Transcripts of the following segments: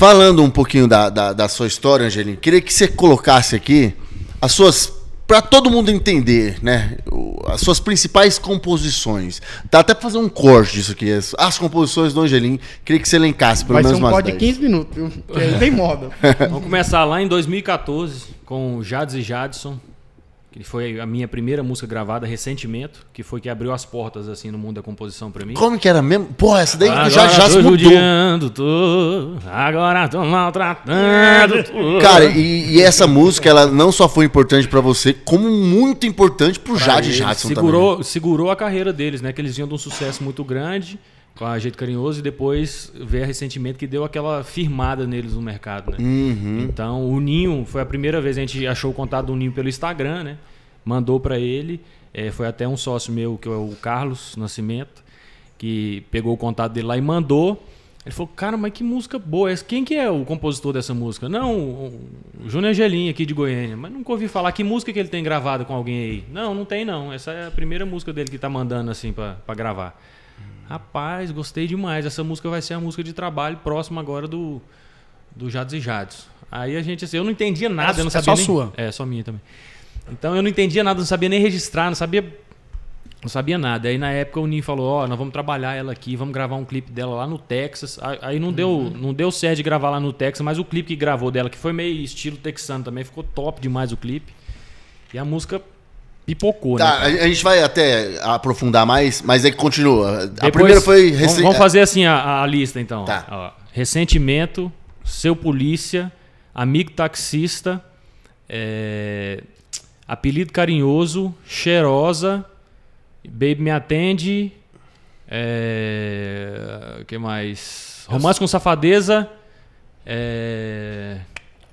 Falando um pouquinho da, da, da sua história, Angelim, queria que você colocasse aqui as suas para todo mundo entender, né? As suas principais composições. Dá até pra fazer um corte disso aqui. As, as composições do Angelim. Queria que você elencasse pelo Vai menos ser um corte de 15 minutos, viu? Não tem moda. Vamos começar lá em 2014 com Jades e Jadson. Que foi a minha primeira música gravada recentemente, que foi que abriu as portas assim no mundo da composição para mim. Como que era mesmo? Porra, essa daí agora já, já tô se mudou. Tô, agora tô maltratando. Tô. Cara, e, e, essa música ela não só foi importante para você, como muito importante pro pra Jade Jadson segurou, também. Né? Segurou a carreira deles, né? Que eles vinham de um sucesso muito grande com a Jeito Carinhoso e depois ver recentemente que deu aquela firmada neles no mercado, né? Uhum. Então, o Ninho, foi a primeira vez a gente achou o contato do Ninho pelo Instagram, né? Mandou para ele, é, foi até um sócio meu, que é o Carlos Nascimento, que pegou o contato dele lá e mandou. Ele falou, cara, mas que música boa é essa? Quem que é o compositor dessa música? Não, o Júnior Angelim, aqui de Goiânia. Mas nunca ouvi falar. Que música que ele tem gravada com alguém aí? Não, não tem não. Essa é a primeira música dele que tá mandando assim para gravar. Rapaz, gostei demais. Essa música vai ser a música de trabalho próxima agora do, do Jados e Jados. Aí a gente, assim, eu não entendia é nada, Era, eu não sabia. É só nem, sua? É, só minha também. Então eu não entendia nada, não sabia nem registrar, não sabia. Não sabia nada. Aí na época o Ninho falou: Ó, oh, nós vamos trabalhar ela aqui, vamos gravar um clipe dela lá no Texas. Aí não deu, uhum. não deu certo de gravar lá no Texas, mas o clipe que gravou dela, que foi meio estilo texano também, ficou top demais o clipe. E a música pipocou, tá, né? A gente vai até aprofundar mais, mas é que continua. Depois, a primeira foi. Rec... Vamos, fazer assim a, a lista, então. Tá. Ó, ressentimento, seu polícia, amigo taxista, é, apelido carinhoso, cheirosa, baby me atende. É, que mais? Romance com safadeza. É,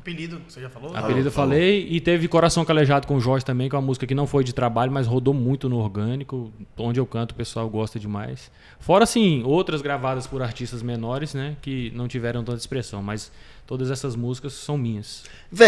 Apelido, você já falou? Apelido ah, eu falei. E teve Coração Calejado com o Jorge também, que é uma música que não foi de trabalho, mas rodou muito no orgânico. Onde eu canto, o pessoal gosta demais. Fora, assim, outras gravadas por artistas menores, né? Que não tiveram tanta expressão, mas todas essas músicas são minhas. Véi,